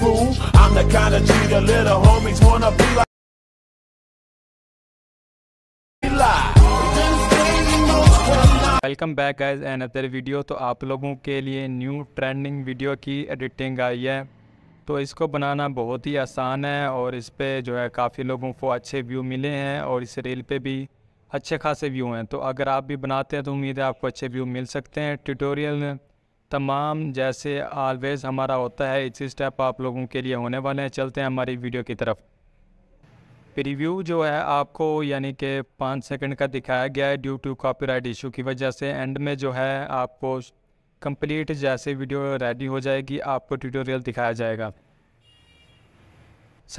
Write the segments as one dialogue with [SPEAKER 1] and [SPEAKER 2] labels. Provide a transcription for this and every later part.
[SPEAKER 1] fool. I'm the kind of G the little homies wanna be like. Welcome back guys another video तो आप लोगों के लिए new trending video की editing आई है तो इसको बनाना बहुत ही आसान है और इस पर जो है काफ़ी लोगों को अच्छे व्यू मिले हैं और इस रील पे भी अच्छे खासे व्यू हैं तो अगर आप भी बनाते हैं तो उम्मीद है आपको अच्छे व्यू मिल सकते हैं ट्यूटोरियल में तमाम जैसे ऑलवेज हमारा होता है इसी स्टेप आप लोगों के लिए होने वाले हैं चलते हैं हमारी वीडियो की तरफ प्रीव्यू जो है आपको यानी कि पाँच सेकंड का दिखाया गया है ड्यू टू कॉपीराइट इशू की वजह से एंड में जो है आपको कंप्लीट जैसे वीडियो रेडी हो जाएगी आपको ट्यूटोरियल दिखाया जाएगा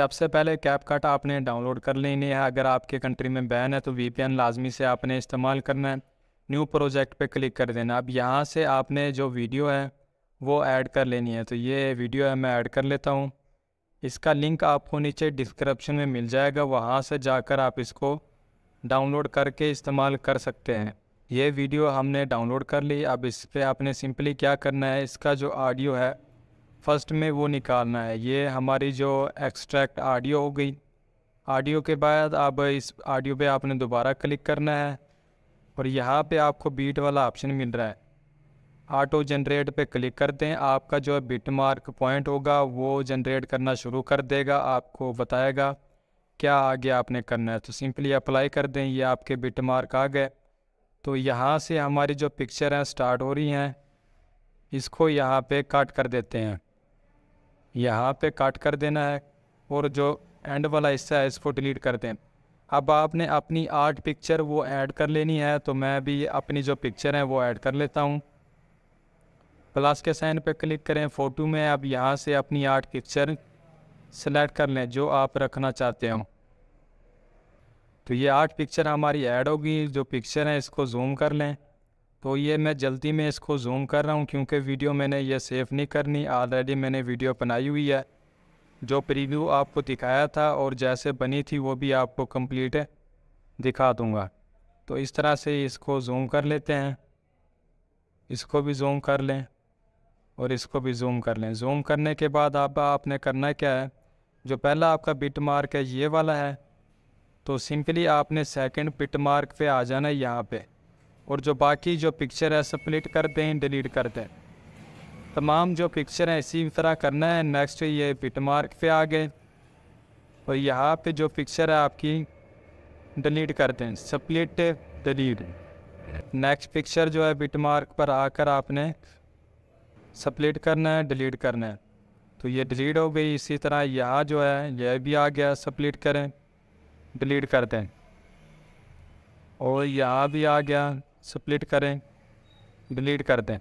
[SPEAKER 1] सबसे पहले कैप कट आपने डाउनलोड कर लेनी है अगर आपके कंट्री में बैन है तो वी लाजमी से आपने इस्तेमाल करना है न्यू प्रोजेक्ट पे क्लिक कर देना अब यहाँ से आपने जो वीडियो है वो ऐड कर लेनी है तो ये वीडियो है मैं ऐड कर लेता हूँ इसका लिंक आपको नीचे डिस्क्रिप्शन में मिल जाएगा वहाँ से जाकर आप इसको डाउनलोड करके इस्तेमाल कर सकते हैं ये वीडियो हमने डाउनलोड कर ली अब इस पर आपने सिंपली क्या करना है इसका जो ऑडियो है फर्स्ट में वो निकालना है ये हमारी जो एक्सट्रैक्ट ऑडियो हो गई ऑडियो के बाद अब इस ऑडियो पे आपने दोबारा क्लिक करना है और यहाँ पे आपको बीट वाला ऑप्शन मिल रहा है ऑटो जनरेट पे क्लिक कर दें आपका जो है बिट मार्क पॉइंट होगा वो जनरेट करना शुरू कर देगा आपको बताएगा क्या आगे आपने करना है तो सिंपली अप्लाई कर दें ये आपके बिट मार्क आ गए तो यहाँ से हमारी जो पिक्चर हैं स्टार्ट हो रही हैं इसको यहाँ पे काट कर देते हैं यहाँ पे काट कर देना है और जो एंड वाला हिस्सा है इसको डिलीट कर दें अब आपने अपनी आर्ट पिक्चर वो ऐड कर लेनी है तो मैं भी अपनी जो पिक्चर है वो ऐड कर लेता हूँ प्लस के साइन पर क्लिक करें फ़ोटो में अब यहाँ से अपनी आर्ट पिक्चर सेलेक्ट कर लें जो आप रखना चाहते हो तो ये आर्ट पिक्चर हमारी ऐड होगी जो पिक्चर है इसको जूम कर लें तो ये मैं जल्दी में इसको जूम कर रहा हूँ क्योंकि वीडियो मैंने ये सेव नहीं करनी ऑलरेडी मैंने वीडियो बनाई हुई है जो प्रीव्यू आपको दिखाया था और जैसे बनी थी वो भी आपको कंप्लीट दिखा दूंगा तो इस तरह से इसको जूम कर लेते हैं इसको भी जूम कर लें और इसको भी जूम कर लें जूम करने के बाद आप आपने करना क्या है जो पहला आपका बिट मार्क है ये वाला है तो सिंपली आपने सेकंड बिट मार्क पे आ जाना है यहाँ पर और जो बाकी जो पिक्चर है स्प्लिट कर दें डिलीट कर दें तमाम जो पिक्चर हैं इसी तरह करना है नेक्स्ट ये पिट मार्क पे आ गए और यहाँ पे जो पिक्चर है आपकी डिलीट कर दें स्प्लिट डिलीट नेक्स्ट पिक्चर जो है बिट मार्क पर आकर आपने स्प्लिट करना है डिलीट करना है तो ये डिलीट हो गई इसी तरह यहाँ जो है यह भी आ गया स्प्लिट करें डिलीट कर दें और यहाँ भी आ गया स्प्लिट करें डिलीट कर दें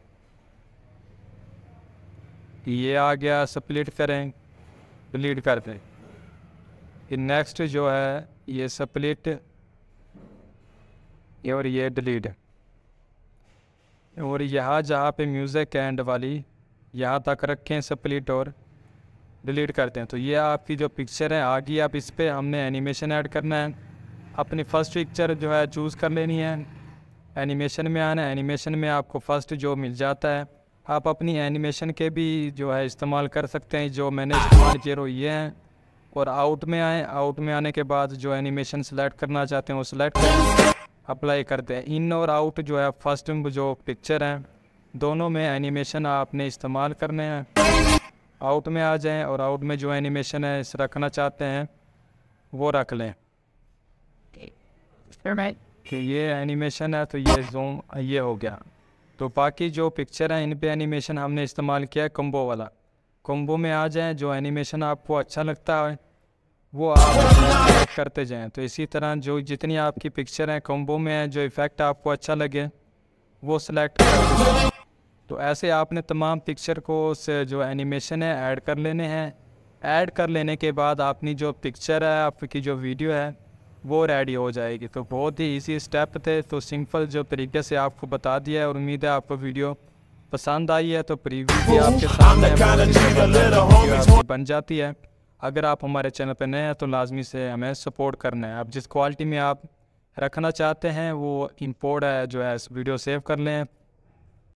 [SPEAKER 1] ये आ गया स्प्लिट करें डिलीट कर दें नेक्स्ट जो है ये स्प्लिट और ये डिलीट और यहाँ जहाँ पे म्यूज़िक एंड वाली यहाँ तक रखें स्प्लिट और डिलीट करते हैं तो ये आपकी जो पिक्चर है आ गई आप इस पर हमने एनिमेशन ऐड करना है अपनी फ़र्स्ट पिक्चर जो है चूज़ कर लेनी है एनिमेशन में आना है एनिमेशन में आपको फ़र्स्ट जो मिल जाता है आप अपनी एनिमेशन के भी जो है इस्तेमाल कर सकते हैं जो मैंने इस्तेमाल किए ये हैं और आउट में आए आउट में आने के बाद जो एनिमेशन सेलेक्ट करना चाहते हैं वो सिलेक्ट कर अप्लाई करते हैं इन और आउट जो है फर्स्ट जो पिक्चर हैं दोनों में एनिमेशन आपने इस्तेमाल करने हैं आउट में आ जाएं और आउट में जो एनिमेशन है इस रखना चाहते हैं वो रख लें ये एनिमेशन है तो ये जूम ये हो गया तो बाकी जो पिक्चर है इन पे एनिमेशन हमने इस्तेमाल किया है कम्बो वाला कम्बो में आ जाएँ जो एनिमेशन आपको अच्छा लगता है वो आप करते जाएँ तो इसी तरह जो जितनी आपकी पिक्चर हैं कम्बो में हैं जो इफ़ेक्ट आपको अच्छा लगे वो सिलेक्ट कर तो ऐसे आपने तमाम पिक्चर को से जो एनिमेशन है ऐड कर लेने हैं ऐड कर लेने के बाद आपकी जो पिक्चर है आपकी जो वीडियो है वो रेडी हो जाएगी तो बहुत ही इजी स्टेप थे तो सिंपल जो तरीके से आपको बता दिया है और उम्मीद है आपको वीडियो पसंद आई है तो प्रीव्यू भी आपके सामने बन जाती है अगर आप हमारे चैनल पर नए हैं तो लाजमी से हमें सपोर्ट करना है आप जिस क्वालिटी में आप रखना चाहते हैं वो इम्पोर्ट है जो है वीडियो सेव कर लें